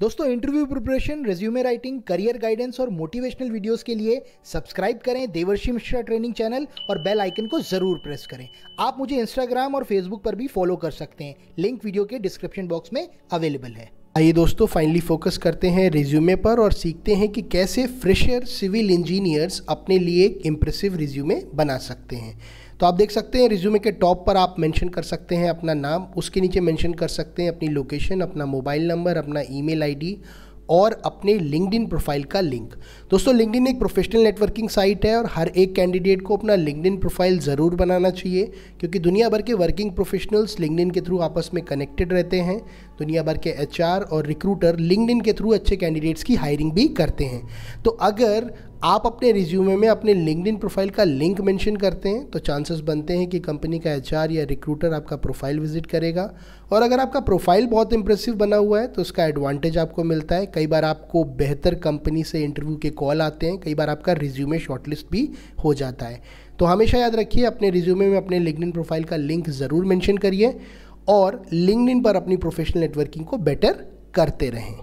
दोस्तों interview preparation resume writing career guidance और motivational videos के लिए सब्सक्राइब करें देवर्षि मिश्रा ट्रेनिंग चैनल और बेल आइकन को जरूर प्रेस करें आप मुझे इंस्टाग्राम और फेसबुक पर भी फॉलो कर सकते हैं लिंक वीडियो के डिस्क्रिप्शन बॉक्स में अवेलेबल है आइए दोस्तों फाइनली फोकस करते हैं रिज्यूमे पर और सीखते हैं कि कैसे फ्रेशर सिविल इंजीनियर्स अपने लिए एक इम्प्रेसिव रिज्यूमे बना सकते हैं तो आप देख सकते हैं रिज्यूमे के टॉप पर आप मेंशन कर सकते हैं अपना नाम उसके नीचे मेंशन कर सकते हैं अपनी लोकेशन अपना मोबाइल नंबर अपना ईमेल आईडी और अपने लिंकड प्रोफाइल का लिंक दोस्तों लिंकड एक प्रोफेशनल नेटवर्किंग साइट है और हर एक कैंडिडेट को अपना लिंकड प्रोफाइल ज़रूर बनाना चाहिए क्योंकि दुनिया भर के वर्किंग प्रोफेशनल्स लिंकड के थ्रू आपस में कनेक्टेड रहते हैं दुनिया भर के एच और रिक्रूटर लिंकड के थ्रू अच्छे कैंडिडेट्स की हायरिंग भी करते हैं तो अगर आप अपने रिज्यूमे में अपने लिंकड प्रोफाइल का लिंक मेंशन करते हैं तो चांसेस बनते हैं कि कंपनी का एच या रिक्रूटर आपका प्रोफाइल विजिट करेगा और अगर आपका प्रोफाइल बहुत इंप्रेसिव बना हुआ है तो उसका एडवांटेज आपको मिलता है कई बार आपको बेहतर कंपनी से इंटरव्यू के कॉल आते हैं कई बार आपका रिज्यूमे शॉर्टलिस्ट भी हो जाता है तो हमेशा याद रखिए अपने रिज्यूमे में अपने लिंकड प्रोफाइल का लिंक ज़रूर मैंशन करिए और लिंकड पर अपनी प्रोफेशनल नेटवर्किंग को बेटर करते रहें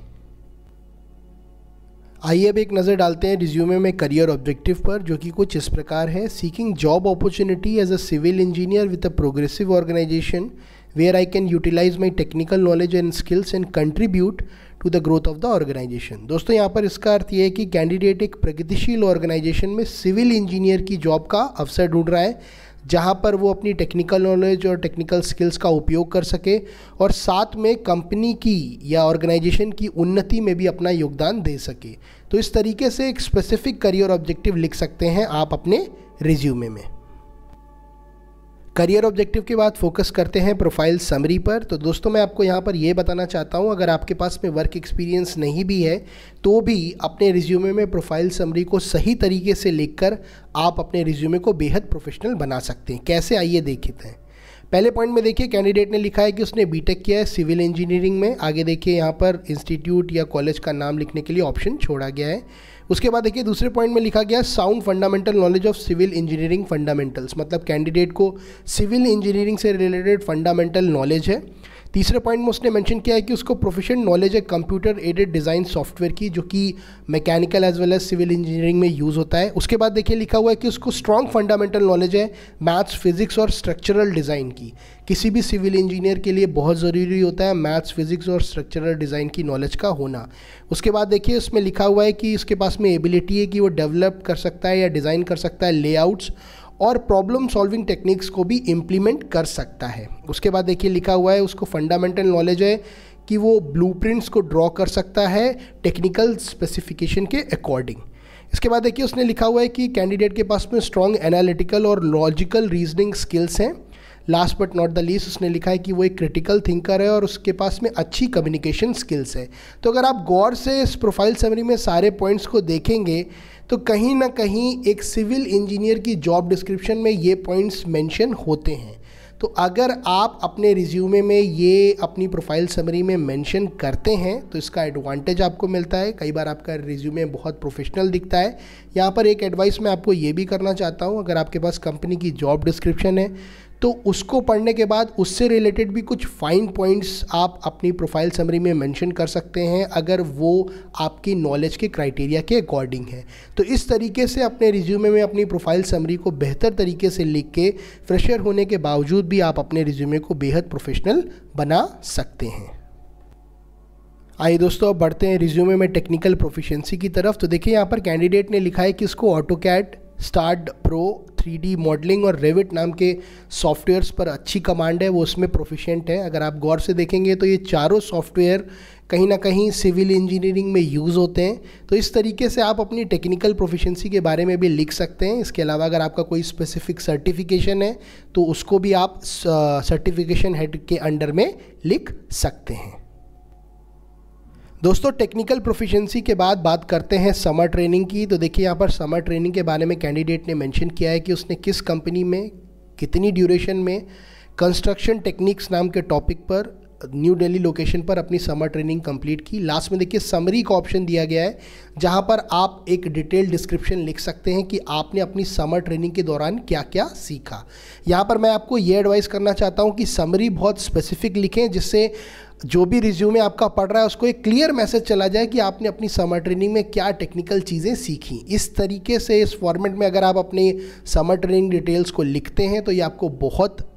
आइए अब एक नज़र डालते हैं रिज्यूमे में करियर ऑब्जेक्टिव पर जो कि कुछ इस प्रकार है seeking job opportunity as a civil engineer with a progressive organisation where I can utilise my technical knowledge and skills and contribute to the growth of the organisation दोस्तों यहाँ पर इसका अर्थ यह है कि कैंडिडेट एक प्रगतिशील ऑर्गेनाइजेशन में सिविल इंजीनियर की जॉब का अवसर ढूंढ रहा है जहाँ पर वो अपनी टेक्निकल नॉलेज और टेक्निकल स्किल्स का उपयोग कर सके और साथ में कंपनी की या ऑर्गेनाइजेशन की उन्नति में भी अपना योगदान दे सके तो इस तरीके से एक स्पेसिफिक करियर ऑब्जेक्टिव लिख सकते हैं आप अपने रिज्यूमे में करियर ऑब्जेक्टिव के बाद फोकस करते हैं प्रोफाइल समरी पर तो दोस्तों मैं आपको यहाँ पर यह बताना चाहता हूँ अगर आपके पास में वर्क एक्सपीरियंस नहीं भी है तो भी अपने रिज्यूमे में प्रोफाइल समरी को सही तरीके से लिखकर आप अपने रिज्यूमे को बेहद प्रोफेशनल बना सकते हैं कैसे आइए देखते हैं पहले पॉइंट में देखिए कैंडिडेट ने लिखा है कि उसने बीटेक किया है सिविल इंजीनियरिंग में आगे देखिए यहाँ पर इंस्टीट्यूट या कॉलेज का नाम लिखने के लिए ऑप्शन छोड़ा गया है उसके बाद देखिए दूसरे पॉइंट में लिखा गया sound fundamental knowledge of civil engineering fundamentals मतलब कैंडिडेट को सिविल इंजीनियरिंग से रिलेटेड फंडामेंटल नॉलेज है तीसरे पॉइंट में उसने मेंशन किया है कि उसको प्रोफेशन नॉलेज है कंप्यूटर एडेड डिज़ाइन सॉफ्टवेयर की जो कि mechanical as well as civil engineering में यूज़ होता है उसके बाद देखिए लिखा हुआ है कि उसको स्ट्रॉन्ग फंडामेंटल नॉलेज है मैथ्स फिजिक्स और स्ट्रक्चरल डिज़ाइन की किसी भी सिविल इंजीनियर के लिए बहुत ज़रूरी होता है मैथ्स फिजिक्स और स्ट्रक्चरल डिज़ाइन की नॉलेज का होना उसके बाद देखिए उसमें लिखा हुआ है कि इसके पास में एबिलिटी है कि वो डेवलप कर सकता है या डिज़ाइन कर सकता है लेआउट्स और प्रॉब्लम सॉल्विंग टेक्निक्स को भी इम्प्लीमेंट कर सकता है उसके बाद देखिए लिखा हुआ है उसको फंडामेंटल नॉलेज है कि वो ब्लू को ड्रॉ कर सकता है टेक्निकल स्पेसिफिकेशन के अकॉर्डिंग इसके बाद देखिए उसने लिखा हुआ है कि कैंडिडेट के पास में स्ट्रॉन्ग एनालिटिकल और लॉजिकल रीजनिंग स्किल्स हैं last but not the least उसने लिखा है कि वो एक क्रिटिकल थिंकर है और उसके पास में अच्छी कम्युनिकेशन स्किल्स है तो अगर आप गौर से इस प्रोफाइल समरी में सारे पॉइंट्स को देखेंगे तो कहीं ना कहीं एक सिविल इंजीनियर की जॉब डिस्क्रिप्शन में ये पॉइंट्स मेंशन होते हैं तो अगर आप अपने रिज्यूमे में ये अपनी प्रोफाइल समरी में मेंशन करते हैं तो इसका एडवांटेज आपको मिलता है कई बार आपका रिज्यूमे बहुत प्रोफेशनल दिखता है यहाँ पर एक एडवाइस मैं आपको ये भी करना चाहता हूँ अगर आपके पास कंपनी की जॉब डिस्क्रिप्शन है तो उसको पढ़ने के बाद उससे रिलेटेड भी कुछ फाइन पॉइंट्स आप अपनी प्रोफाइल समरी में मेंशन कर सकते हैं अगर वो आपकी नॉलेज के क्राइटेरिया के अकॉर्डिंग है तो इस तरीके से अपने रिज्यूमे में अपनी प्रोफाइल समरी को बेहतर तरीके से लिख के फ्रेशर होने के बावजूद भी आप अपने रिज्यूमे को बेहद प्रोफेशनल बना सकते हैं आइए दोस्तों अब बढ़ते हैं रिज्यूमे में टेक्निकल प्रोफिशिएंसी की तरफ तो देखिए यहाँ पर कैंडिडेट ने लिखा है कि इसको AutoCAD STAAD Pro 3D modelling और रेविट नाम के सॉफ्टवेयर्स पर अच्छी कमांड है वो उसमें प्रोफिशेंट है अगर आप गौर से देखेंगे तो ये चारों सॉफ्टवेयर कहीं ना कहीं सिविल इंजीनियरिंग में यूज़ होते हैं तो इस तरीके से आप अपनी टेक्निकल प्रोफिशेंसी के बारे में भी लिख सकते हैं इसके अलावा अगर आपका कोई स्पेसिफिक सर्टिफिकेशन है तो उसको भी आप सर्टिफिकेशन हेड के अंडर में लिख सकते हैं दोस्तों टेक्निकल प्रोफिशेंसी के बाद बात करते हैं समर ट्रेनिंग की तो देखिए यहाँ पर समर ट्रेनिंग के बारे में कैंडिडेट ने मेंशन किया है कि उसने किस कंपनी में कितनी ड्यूरेशन में कंस्ट्रक्शन टेक्निक्स नाम के टॉपिक पर न्यू दिल्ली लोकेशन पर अपनी समर ट्रेनिंग कंप्लीट की लास्ट में देखिए समरी का ऑप्शन दिया गया है जहां पर आप एक डिटेल डिस्क्रिप्शन लिख सकते हैं कि आपने अपनी समर ट्रेनिंग के दौरान क्या क्या सीखा यहां पर मैं आपको ये एडवाइस करना चाहता हूं कि समरी बहुत स्पेसिफिक लिखें जिससे जो भी रिज्यूमे आपका पढ़ रहा है उसको एक क्लियर मैसेज चला जाए कि आपने अपनी समर ट्रेनिंग में क्या टेक्निकल चीज़ें सीखी इस तरीके से इस फॉर्मेट में अगर आप अपनी समर ट्रेनिंग डिटेल्स को लिखते हैं तो ये आपको बहुत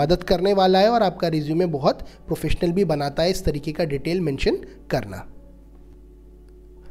मदद करने वाला है और आपका रिज्यूमे बहुत प्रोफेशनल भी बनाता है इस तरीके का डिटेल मेंशन करना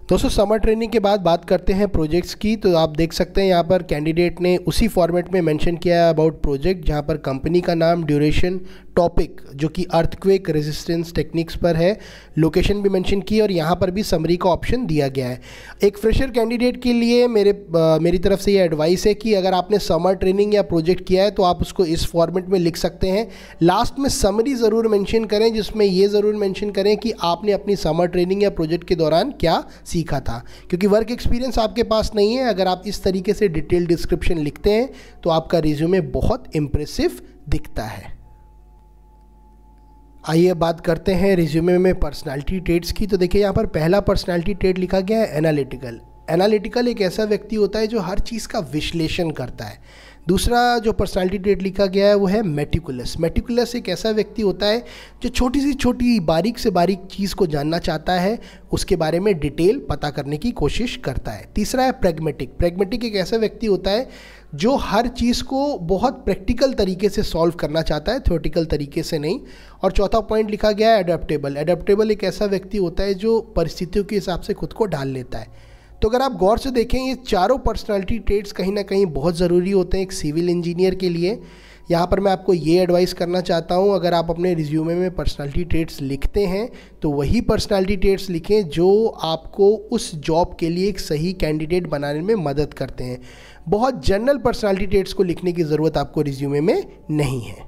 दोस्तों समर ट्रेनिंग के बाद बात करते हैं प्रोजेक्ट्स की तो आप देख सकते हैं यहाँ पर कैंडिडेट ने उसी फॉर्मेट में मेंशन किया है अबाउट प्रोजेक्ट जहाँ पर कंपनी का नाम ड्यूरेशन टॉपिक जो कि अर्थक्वेक रेजिस्टेंस टेक्निक्स पर है लोकेशन भी मेंशन की और यहाँ पर भी समरी का ऑप्शन दिया गया है एक फ्रेशर कैंडिडेट के लिए मेरे आ, मेरी तरफ से ये एडवाइस है कि अगर आपने समर ट्रेनिंग या प्रोजेक्ट किया है तो आप उसको इस फॉर्मेट में लिख सकते हैं लास्ट में समरी ज़रूर मैंशन करें जिसमें ये ज़रूर मैंशन करें कि आपने अपनी समर ट्रेनिंग या प्रोजेक्ट के दौरान क्या सीखा था क्योंकि वर्क एक्सपीरियंस आपके पास नहीं है अगर आप इस तरीके से डिटेल डिस्क्रिप्शन लिखते हैं तो आपका रिज्यूमे बहुत इम्प्रेसिव दिखता है आइए बात करते हैं रिज्यूमे में पर्सनालिटी ट्रेट्स की तो देखिए यहाँ पर पहला पर्सनालिटी ट्रेट लिखा गया है एनालिटिकल एनालिटिकल एक ऐसा व्यक्ति होता है जो हर चीज़ का विश्लेषण करता है दूसरा जो पर्सनालिटी ट्रेट लिखा गया है वो है मेटिकुलस मेटिकुलस एक ऐसा व्यक्ति होता है जो छोटी सी छोटी बारीक से बारीक चीज़ को जानना चाहता है उसके बारे में डिटेल पता करने की कोशिश करता है तीसरा है प्रेगमेटिक प्रेगमेटिक एक ऐसा व्यक्ति होता है जो हर चीज़ को बहुत प्रैक्टिकल तरीके से सॉल्व करना चाहता है थ्योरेटिकल तरीके से नहीं और चौथा पॉइंट लिखा गया है अडेप्टेबल एडेप्टेबल एक ऐसा व्यक्ति होता है जो परिस्थितियों के हिसाब से खुद को ढाल लेता है तो अगर आप गौर से देखें ये चारों पर्सनालिटी ट्रेड्स कहीं ना कहीं बहुत ज़रूरी होते हैं एक सिविल इंजीनियर के लिए यहाँ पर मैं आपको ये एडवाइस करना चाहता हूँ अगर आप अपने रिज्यूमे में पर्सनालिटी ट्रेड्स लिखते हैं तो वही पर्सनालिटी ट्रेड्स लिखें जो आपको उस जॉब के लिए एक सही कैंडिडेट बनाने में मदद करते हैं बहुत जनरल पर्सनालिटी ट्रेड्स को लिखने की ज़रूरत आपको रिज्यूमे में नहीं है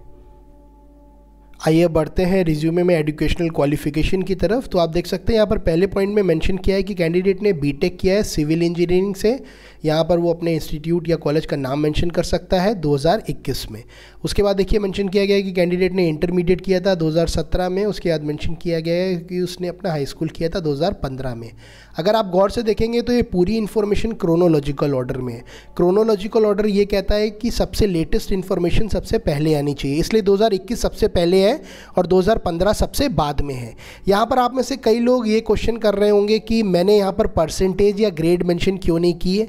आइए बढ़ते हैं रिज्यूमे में एजुकेशनल क्वालिफिकेशन की तरफ तो आप देख सकते हैं यहाँ पर पहले पॉइंट में मेंशन किया है कि कैंडिडेट ने बीटेक किया है सिविल इंजीनियरिंग से यहाँ पर वो अपने इंस्टीट्यूट या कॉलेज का नाम मेंशन कर सकता है 2021 में उसके बाद देखिए मेंशन किया गया है कि कैंडिडेट ने इंटरमीडिएट किया था 2017 में उसके बाद मेंशन किया गया है कि उसने अपना हाई स्कूल किया था 2015 में अगर आप गौर से देखेंगे तो ये पूरी इन्फॉर्मेशन क्रोनोलॉजिकल ऑर्डर में है क्रोनोलॉजिकल ऑर्डर ये कहता है कि सबसे लेटेस्ट इन्फॉर्मेशन सबसे पहले आनी चाहिए इसलिए 2021 सबसे पहले है और 2015 सबसे बाद में है यहाँ पर आप में से कई लोग ये क्वेश्चन कर रहे होंगे कि मैंने यहाँ पर परसेंटेज या ग्रेड मैंशन क्यों नहीं किए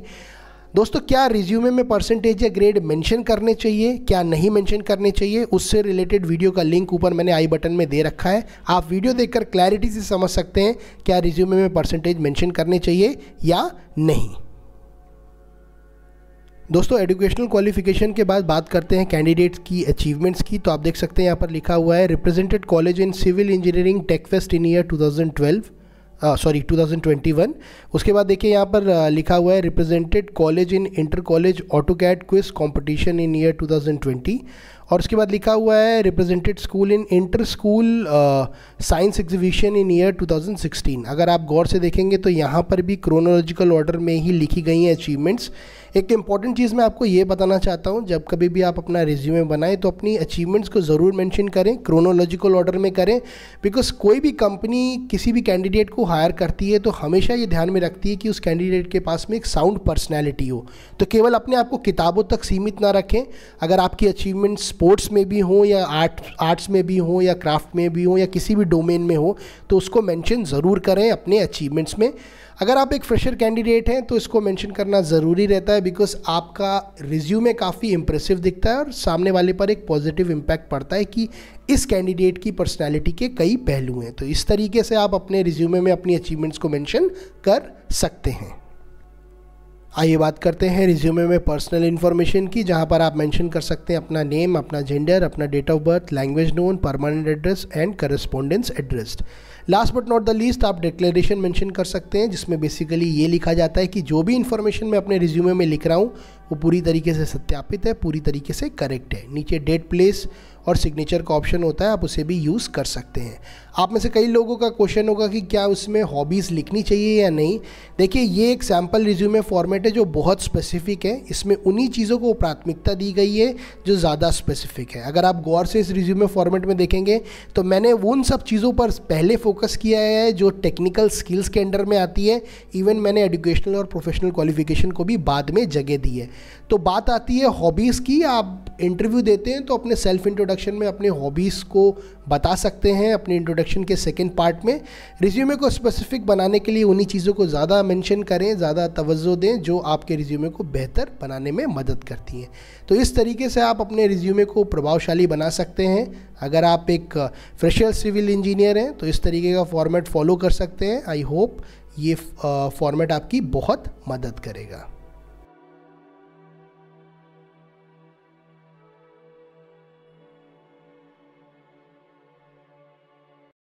दोस्तों क्या रिज्यूमे में परसेंटेज या ग्रेड मेंशन करने चाहिए क्या नहीं मेंशन करने चाहिए उससे रिलेटेड वीडियो का लिंक ऊपर मैंने आई बटन में दे रखा है आप वीडियो देखकर क्लैरिटी से समझ सकते हैं क्या रिज्यूमे में परसेंटेज मेंशन करने चाहिए या नहीं दोस्तों एजुकेशनल क्वालिफिकेशन के बाद बात करते हैं कैंडिडेट्स की अचीवमेंट्स की तो आप देख सकते हैं यहाँ पर लिखा हुआ है represented college in civil engineering techfest in year two sorry हाँ, 2021 उसके बाद देखिए यहाँ पर लिखा हुआ है represented college in inter college AutoCAD quiz competition in year 2020 और उसके बाद लिखा हुआ है represented school in inter school science exhibition in year 2016 अगर आप गौर से देखेंगे तो यहाँ पर भी क्रोनोलॉजिकल ऑर्डर में ही लिखी गई हैं अचीवमेंट्स एक इंपॉर्टेंट चीज़ मैं आपको ये बताना चाहता हूँ जब कभी भी आप अपना रिज्यूमे बनाएं तो अपनी अचीवमेंट्स को ज़रूर मेंशन करें क्रोनोलॉजिकल ऑर्डर में करें बिकॉज कोई भी कंपनी किसी भी कैंडिडेट को हायर करती है तो हमेशा ये ध्यान में रखती है कि उस कैंडिडेट के पास में एक साउंड पर्सनैलिटी हो तो केवल अपने आप को किताबों तक सीमित ना रखें अगर आपकी अचीवमेंट्स स्पोर्ट्स में भी हो या आर्ट आर्ट्स में भी हो या क्राफ्ट में भी हो या किसी भी डोमेन में हो तो उसको मेंशन ज़रूर करें अपने अचीवमेंट्स में अगर आप एक फ्रेशर कैंडिडेट हैं तो इसको मेंशन करना ज़रूरी रहता है बिकॉज आपका रिज्यूमे काफ़ी इंप्रेसिव दिखता है और सामने वाले पर एक पॉजिटिव इम्पैक्ट पड़ता है कि इस कैंडिडेट की पर्सनैलिटी के कई पहलू हैं तो इस तरीके से आप अपने रिज्यूमे में अपनी अचीवमेंट्स को मैंशन कर सकते हैं आइए बात करते हैं रिज्यूमे में पर्सनल इन्फॉर्मेशन की जहां पर आप मेंशन कर सकते हैं अपना नेम अपना जेंडर अपना date of birth language known permanent address and correspondence address last but not the least आप डिक्लेरेशन मेंशन कर सकते हैं जिसमें बेसिकली ये लिखा जाता है कि जो भी इन्फॉर्मेशन मैं अपने रिज्यूमे में लिख रहा हूँ वो पूरी तरीके से सत्यापित है पूरी तरीके से करेक्ट है नीचे डेट प्लेस और सिग्नेचर का ऑप्शन होता है आप उसे भी यूज़ कर सकते हैं आप में से कई लोगों का क्वेश्चन होगा कि क्या उसमें हॉबीज़ लिखनी चाहिए या नहीं देखिए ये एक सैम्पल रिज्यूमे फॉर्मेट है जो बहुत स्पेसिफिक है इसमें उन्हीं चीज़ों को प्राथमिकता दी गई है जो ज़्यादा स्पेसिफिक है अगर आप गौर से इस रिज्यूमे फॉर्मेट में देखेंगे तो मैंने उन सब चीज़ों पर पहले फोकस किया है जो टेक्निकल स्किल्स के अंडर में आती है इवन मैंने एजुकेशनल और प्रोफेशनल क्वालिफिकेशन को भी बाद में जगह दी है तो बात आती है हॉबीज़ की आप इंटरव्यू देते हैं तो अपने सेल्फ इंट्रोडक्शन में अपने हॉबीज़ को बता सकते हैं अपने इंट्रोडक्शन के सेकेंड पार्ट में रिज्यूमे को स्पेसिफिक बनाने के लिए उन्हीं चीज़ों को ज़्यादा मैंशन करें ज़्यादा तवज्जो दें जो आपके रिज्यूमे को बेहतर बनाने में मदद करती हैं तो इस तरीके से आप अपने रिज्यूमे को प्रभावशाली बना सकते हैं अगर आप एक फ्रेशर सिविल इंजीनियर हैं तो इस तरीके का फॉर्मेट फॉलो कर सकते हैं आई होप ये फॉर्मेट आपकी बहुत मदद करेगा